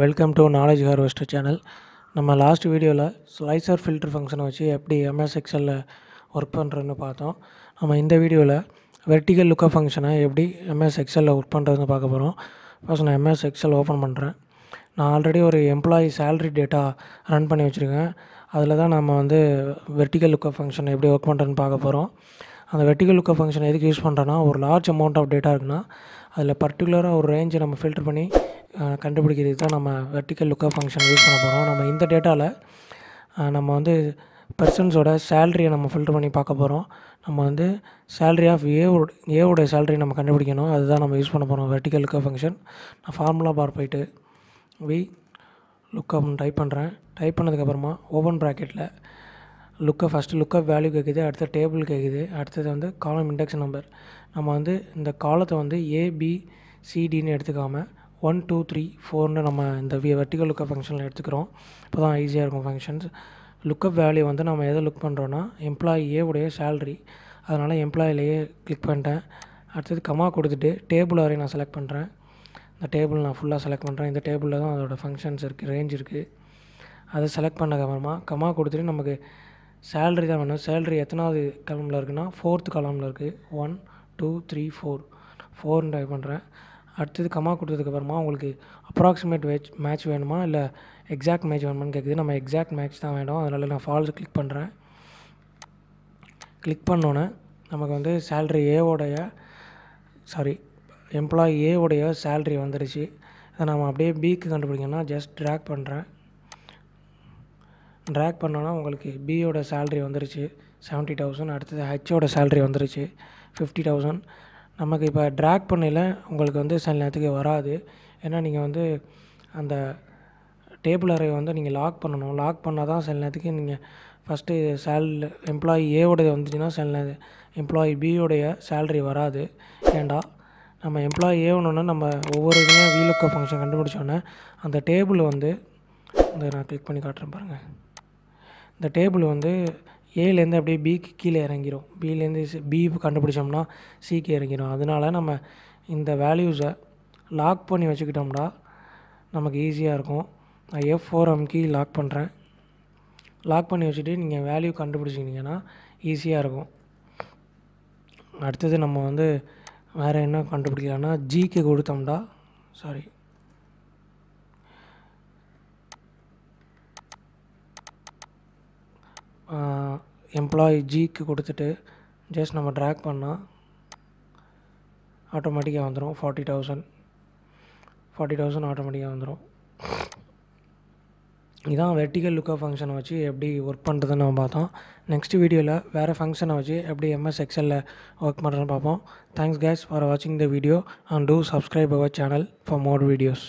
welcome to knowledge harvester channel நம்ம last வீடியோவில் slicer filter ஃபங்க்ஷனை வச்சு எப்படி எம்எஸ் எக்ஸலில் ஒர்க் பண்ணுறதுன்னு பார்த்தோம் நம்ம இந்த வீடியோவில் வெர்டிகல் லுக்கப் ஃபங்க்ஷனை எப்படி எம்எஸ் எக்ஸலில் ஒர்க் பண்ணுறதுன்னு பார்க்க போகிறோம் ஃபஸ்ட் நான் எம்எஸ் எக்ஸல் ஓப்பன் பண்ணுறேன் நான் ஆல்ரெடி ஒரு எம்ப்ளாயி சேல்ரி டேட்டா ரன் பண்ணி வச்சுருக்கேன் அதில் தான் நம்ம வந்து வெர்டிகல் லுக்கப் ஃபங்க்ஷனை எப்படி ஒர்க் பண்ணுறதுன்னு பார்க்க போகிறோம் அந்த வெர்டிகல் லுக்கப் ஃபங்க்ஷன் எதுக்கு யூஸ் பண்ணுறோன்னா ஒரு லார்ஜ் அமௌண்ட் ஆஃப் டேட்டா இருக்குன்னா அதில் பர்டிகுலராக ஒரு ரேஞ்சை நம்ம ஃபில்டர் பண்ணி கண்டுபிடிக்கிறதுக்கு தான் நம்ம வெர்டிக்கல் லுக்கப் ஃபங்க்ஷன் யூஸ் பண்ண போகிறோம் நம்ம இந்த டேட்டாவில் நம்ம வந்து பர்சன்ஸோட சேல்ரியை நம்ம ஃபில்டர் பண்ணி பார்க்க போகிறோம் நம்ம வந்து சேல்ரி ஆஃப் ஏவோட ஏவோடைய சேல்ரி நம்ம கண்டுபிடிக்கணும் அதுதான் நம்ம யூஸ் பண்ண போகிறோம் வெர்டிக்கல் லுக்கப் ஃபங்க்ஷன் நான் ஃபார்முலா பார் போயிட்டு வி லுக்கப்னு டைப் பண்ணுறேன் டைப் பண்ணதுக்கப்புறமா ஓப்பன் ப்ராக்கெட்டில் லுக்கப் ஃபஸ்ட்டு லுக்கப் வேல்யூ கேட்குது அடுத்த டேபிள் கேட்குது அடுத்தது வந்து காலம் இண்டெக்ஸ் நம்பர் நம்ம வந்து இந்த காலத்தை வந்து ஏபிசிடின்னு எடுத்துக்காமல் ஒன் டூ த்ரீ ஃபோர்னு நம்ம இந்த வெர்டிகல் லுக்கப் ஃபங்க்ஷனில் எடுத்துக்கிறோம் இப்போ தான் ஈஸியாக இருக்கும் ஃபங்க்ஷன்ஸ் லுக்கப் வேல்யூ வந்து நம்ம எதை லுக் பண்ணுறோன்னா எம்ப்ளாயி உடைய சேல்ரி அதனால் எம்ப்ளாயிலேயே கிளிக் பண்ணிட்டேன் அடுத்தது கமா கொடுத்துட்டு டேபிள் வரையும் நான் செலக்ட் பண்ணுறேன் இந்த டேபிள் நான் ஃபுல்லாக செலக்ட் பண்ணுறேன் இந்த டேபிளில் தான் அதோடய ஃபங்க்ஷன்ஸ் இருக்குது ரேஞ்ச் இருக்குது அதை செலக்ட் பண்ணக்கப்புறமா கமா கொடுத்துட்டு நமக்கு சேல்ரி தான் வேணும் சேல்ரி எத்தனாவது கலமில் இருக்குன்னா ஃபோர்த்து காலமில் இருக்குது ஒன் டூ த்ரீ ஃபோர் ஃபோர்னு டைப் பண்ணுறேன் அடுத்தது கமா கொடுத்ததுக்கப்புறமா உங்களுக்கு அப்ராக்சிமேட் வேச் மேட்ச் வேணுமா இல்லை எக்ஸாக்ட் மேட்ச் வேணுமான்னு கேட்குது நம்ம எக்ஸாக்ட் மேட்ச் தான் வேணும் அதனால் நான் ஃபால்ஸ் கிளிக் பண்ணுறேன் கிளிக் பண்ணோன்னே நமக்கு வந்து சேல்ரி ஏவோடைய சாரி எம்ப்ளாயி ஏவுடைய சேல்ரி வந்துடுச்சு அதை நம்ம அப்படியே பிக்கு கண்டுபிடிக்கணும்னா ஜஸ்ட் ட்ராக் பண்ணுறேன் ட்ராக் பண்ணோன்னா உங்களுக்கு பியோட சேல்ரி வந்துருச்சு செவன்ட்டி தௌசண்ட் அடுத்தது ஹெச்சோட சேல்ரி வந்துருச்சு ஃபிஃப்டி தௌசண்ட் நமக்கு இப்போ ட்ராக் பண்ணையில் உங்களுக்கு வந்து சில நேரத்துக்கு வராது ஏன்னா நீங்கள் வந்து அந்த டேபிள் அறையை வந்து நீங்கள் லாக் பண்ணணும் லாக் பண்ணால் தான் சில நேரத்துக்கு நீங்கள் ஃபஸ்ட்டு சேல் எம்ப்ளாயி ஏவோடது வந்துச்சுன்னா சில நேரம் எம்ப்ளாயி பியோடைய சேல்ரி வராது ஏண்டா நம்ம எம்ப்ளாயி ஏவணுன்னா நம்ம ஒவ்வொரு இதுவுமே வீலுக்க ஃபங்க்ஷன் கண்டுபிடிச்சோன்னே அந்த டேபிள் வந்து இந்த நான் கிளிக் பண்ணி காட்டுறேன் பாருங்கள் இந்த டேபிள் வந்து ஏலேருந்து அப்படியே பிக்கு கீழே இறங்கிடும் பிலேருந்து பி கண்டுபிடிச்சோம்னா சிக்கு இறங்கிரும் அதனால நம்ம இந்த வேல்யூஸை லாக் பண்ணி வச்சுக்கிட்டோம்னா நமக்கு ஈஸியாக இருக்கும் நான் எஃப் ஃபோர் அம்கி லாக் பண்ணுறேன் லாக் பண்ணி வச்சுட்டு நீங்கள் வேல்யூ கண்டுபிடிச்சிங்கன்னா ஈஸியாக இருக்கும் அடுத்தது நம்ம வந்து வேறு என்ன கண்டுபிடிக்கலாம்னா ஜிக்கு கொடுத்தோம்டா சாரி எம்ப்ளாயி ஜிக்கு கொடுத்துட்டு ஜஸ்ட் நம்ம ட்ராக் பண்ணால் ஆட்டோமேட்டிக்காக வந்துடும் ஃபார்ட்டி தௌசண்ட் ஃபார்ட்டி தௌசண்ட் ஆட்டோமேட்டிக்காக வந்துடும் இதான் வெர்டிக்கல் லுக்கப் ஃபங்க்ஷனை வச்சு எப்படி ஒர்க் பண்ணுறதுன்னு நம்ம பார்த்தோம் நெக்ஸ்ட் வீடியோவில் வேறு ஃபங்க்ஷனை வச்சு எப்படி எம்எஸ் எக்ஸலில் ஒர்க் பண்ணுறதுன்னு பார்ப்போம் தேங்க்ஸ் கேஸ் ஃபார் வாட்சிங் the video and do subscribe our channel for more videos